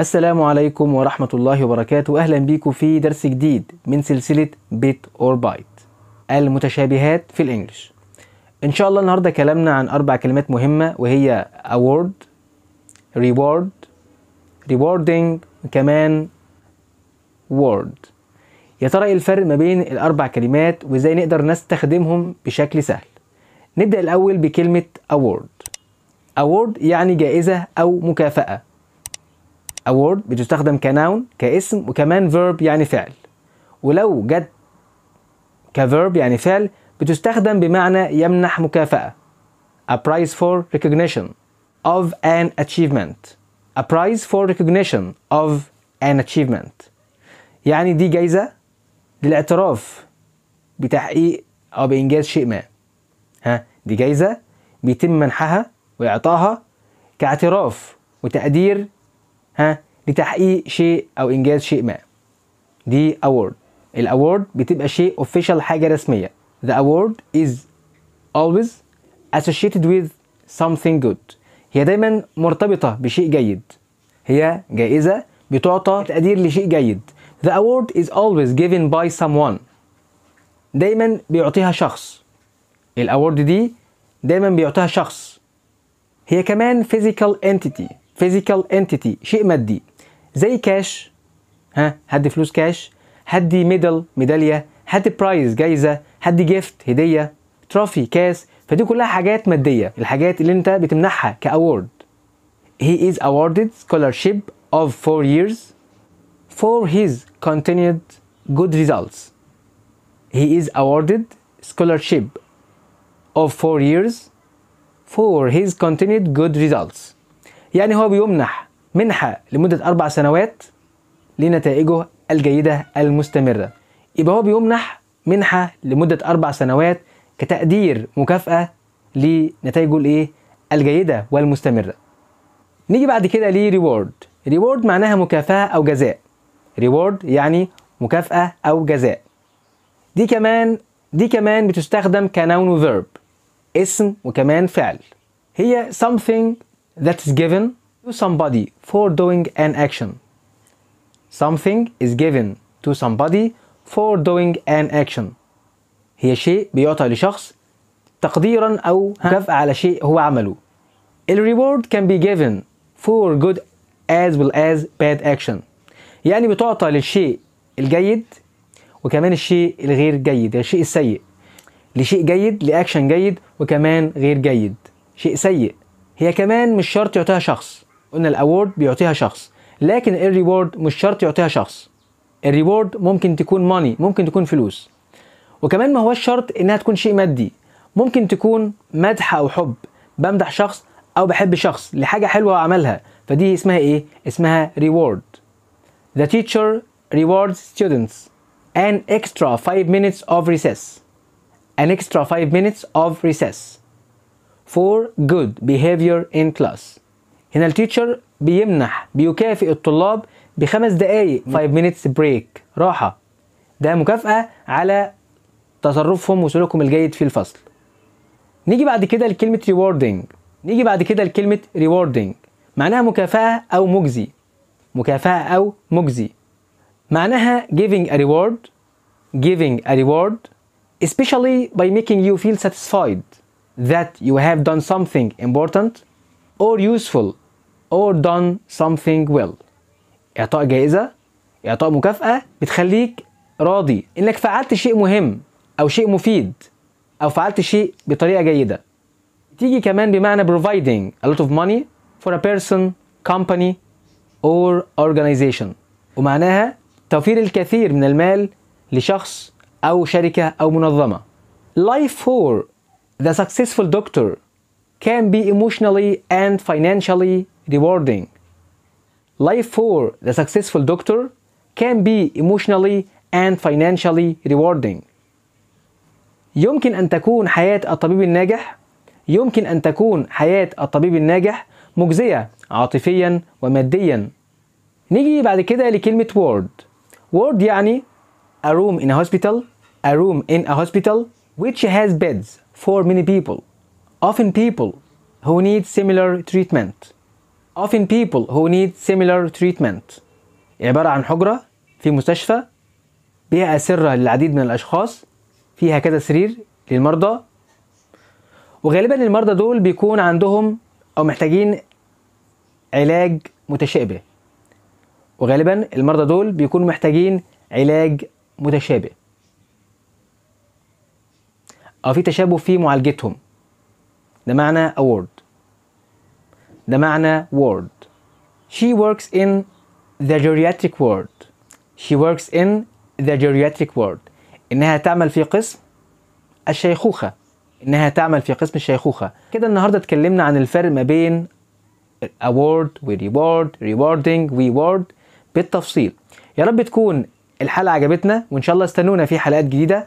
السلام عليكم ورحمة الله وبركاته أهلا بيكم في درس جديد من سلسلة بيت أور بايت المتشابهات في الإنجليش إن شاء الله النهاردة كلامنا عن أربع كلمات مهمة وهي award reward rewarding وكمان word يا ترى ايه الفرق ما بين الأربع كلمات وإزاي نقدر نستخدمهم بشكل سهل نبدأ الأول بكلمة award award يعني جائزة أو مكافأة a word بتستخدم كناون كاسم وكمان verb يعني فعل ولو جت كverb يعني فعل بتستخدم بمعنى يمنح مكافأة a prize for recognition of an achievement a prize for recognition of an achievement يعني دي جايزة للاعتراف بتحقيق أو بإنجاز شيء ما ها دي جايزة بيتم منحها وإعطاها كاعتراف وتقدير لتحقيق شيء او انجاز شيء ما دي award الاوورد بتبقى شيء اوفيشال حاجه رسميه the award is always associated with something good هي دايما مرتبطه بشيء جيد هي جائزه بتعطى تقدير لشيء جيد the award is always given by someone دايما بيعطيها شخص الاوورد دي دايما بيعطيها شخص هي كمان physical entity physical entity شيء مادي زي كاش ها هدي فلوس كاش هدي ميدل ميداليه هدي برايز جايزه هدي جيفت هديه تروفي كاس فدي كلها حاجات ماديه الحاجات اللي انت بتمنحها كاورد he is awarded scholarship of four years for his continued good results he is awarded scholarship of four years for his continued good results يعني هو بيمنح منحة لمدة أربع سنوات لنتائجه الجيدة المستمرة يبقى هو بيمنح منحة لمدة أربع سنوات كتقدير مكافأة لنتائجه الإيه؟ الجيدة والمستمرة نيجي بعد كده ريورد ريورد معناها مكافأة أو جزاء ريورد يعني مكافأة أو جزاء دي كمان دي كمان بتستخدم كنون وفيرب اسم وكمان فعل هي something that is given to somebody for doing an action. Something is given to somebody for doing an action. هي شيء بيعطى لشخص تقديرا أو مكافأة على شيء هو عمله. The reward can be given for good as well as bad action. يعني بتعطى للشيء الجيد وكمان الشيء الغير جيد الشيء السيء لشيء جيد لأكشن جيد وكمان غير جيد شيء سيء هي كمان مش شرط يعطيها شخص قلنا الاوورد بيعطيها شخص لكن الريورد مش شرط يعطيها شخص الريورد ممكن تكون ماني ممكن تكون فلوس وكمان ما هو شرط انها تكون شيء مادي ممكن تكون مدح او حب بمدح شخص او بحب شخص لحاجه حلوه عملها فدي اسمها ايه اسمها ريورد The teacher rewards students an extra 5 minutes of recess an extra 5 minutes of recess for good behavior in class هنا التيتشر بيمنح بيكافئ الطلاب بخمس دقايق 5 minutes break راحة ده مكافأة على تصرفهم وسلوكهم الجيد في الفصل نيجي بعد كده لكلمة rewarding نيجي بعد كده لكلمة rewarding معناها مكافأة أو مجزي مكافأة أو مجزي معناها giving a reward giving a reward especially by making you feel satisfied that you have done something important or useful or done something well إعطاء جائزة إعطاء مكافأة بتخليك راضي إنك فعلت شيء مهم أو شيء مفيد أو فعلت شيء بطريقة جيدة تيجي كمان بمعنى providing a lot of money for a person, company or organization ومعناها توفير الكثير من المال لشخص أو شركة أو منظمة life for The successful doctor can be emotionally and financially rewarding. Life for the successful doctor can be emotionally and financially rewarding. يمكن أن تكون حياة الطبيب الناجح يمكن أن تكون حياة الطبيب الناجح مجزية عاطفيا وماديا نيجي بعد كده لكلمة ward ward يعني a room in a hospital a room in a hospital which has beds for many people often people who need similar treatment often people who need similar treatment عبارة عن حجرة في مستشفى بها أسرة للعديد من الأشخاص فيها كذا سرير للمرضى وغالبا المرضى دول بيكون عندهم أو محتاجين علاج متشابه وغالبا المرضى دول بيكونوا محتاجين علاج متشابه أو في تشابه في معالجتهم ده معنى اورد ده معنى word she works in the geriatric ward she works in the geriatric ward إنها تعمل في قسم الشيخوخة إنها تعمل في قسم الشيخوخة كده النهاردة اتكلمنا عن الفرق ما بين award و reward rewarding reward بالتفصيل يا رب تكون الحلقة عجبتنا وإن شاء الله استنونا في حلقات جديدة